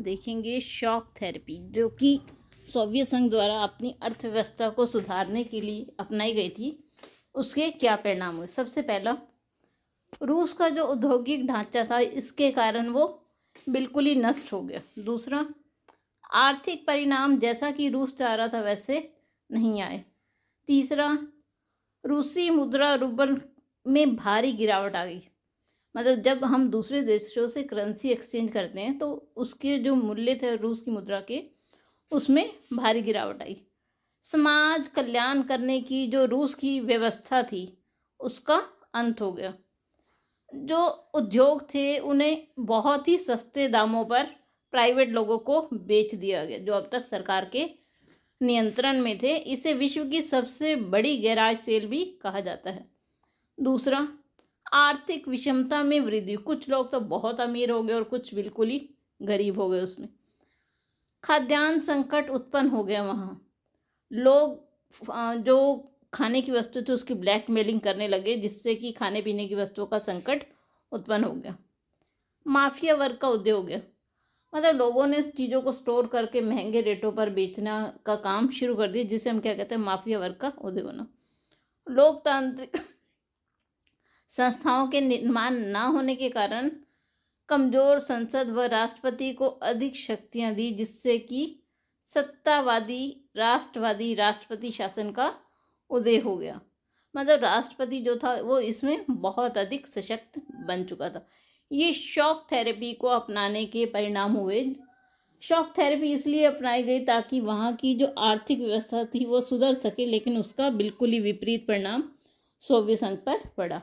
देखेंगे shock therapy जो कि सोवियत संघ द्वारा अपनी अर्थव्यवस्था को सुधारने के लिए अपनाई गई थी उसके क्या परिणाम हुए सबसे पहला रूस का जो औद्योगिक ढांचा था इसके कारण वो बिल्कुल ही नष्ट हो गया दूसरा आर्थिक परिणाम जैसा कि रूस चाह रहा था वैसे नहीं आए तीसरा रूसी मुद्रा रूबल में भारी गिरावट आ गई मतलब जब हम दूसरे देशों से करेंसी एक्सचेंज करते हैं तो उसके जो मूल्य थे रूस की मुद्रा के उसमें भारी गिरावट आई समाज कल्याण करने की जो रूस की व्यवस्था थी उसका अंत हो गया जो उद्योग थे उन्हें बहुत ही सस्ते दामों पर प्राइवेट लोगों को बेच दिया गया जो अब तक सरकार के नियंत्रण में थे इसे विश्व की सबसे बड़ी गैराज सेल भी कहा जाता है दूसरा आर्थिक विषमता में वृद्धि कुछ लोग तो बहुत अमीर हो गए और कुछ बिल्कुल ही गरीब हो गए उसमें खाद्यान्न संकट उत्पन्न हो गया वहाँ लोग जो खाने की वस्तु थी उसकी ब्लैक मेलिंग करने लगे जिससे कि खाने पीने की वस्तुओं का संकट उत्पन्न हो गया माफिया वर्ग का उद्योग हो गया मतलब लोगों ने चीज़ों को स्टोर करके महंगे रेटों पर बेचना का काम शुरू कर दिया जिसे हम क्या कहते हैं माफिया वर्ग का उद्योग होना लोकतांत्रिक संस्थाओं के निर्माण न होने के कारण कमजोर संसद व राष्ट्रपति को अधिक शक्तियां दी जिससे कि सत्तावादी राष्ट्रवादी राष्ट्रपति शासन का उदय हो गया मतलब राष्ट्रपति जो था वो इसमें बहुत अधिक सशक्त बन चुका था ये शॉक थेरेपी को अपनाने के परिणाम हुए शॉक थेरेपी इसलिए अपनाई गई ताकि वहाँ की जो आर्थिक व्यवस्था थी वो सुधर सके लेकिन उसका बिल्कुल ही विपरीत परिणाम सोवियत संघ पर पड़ा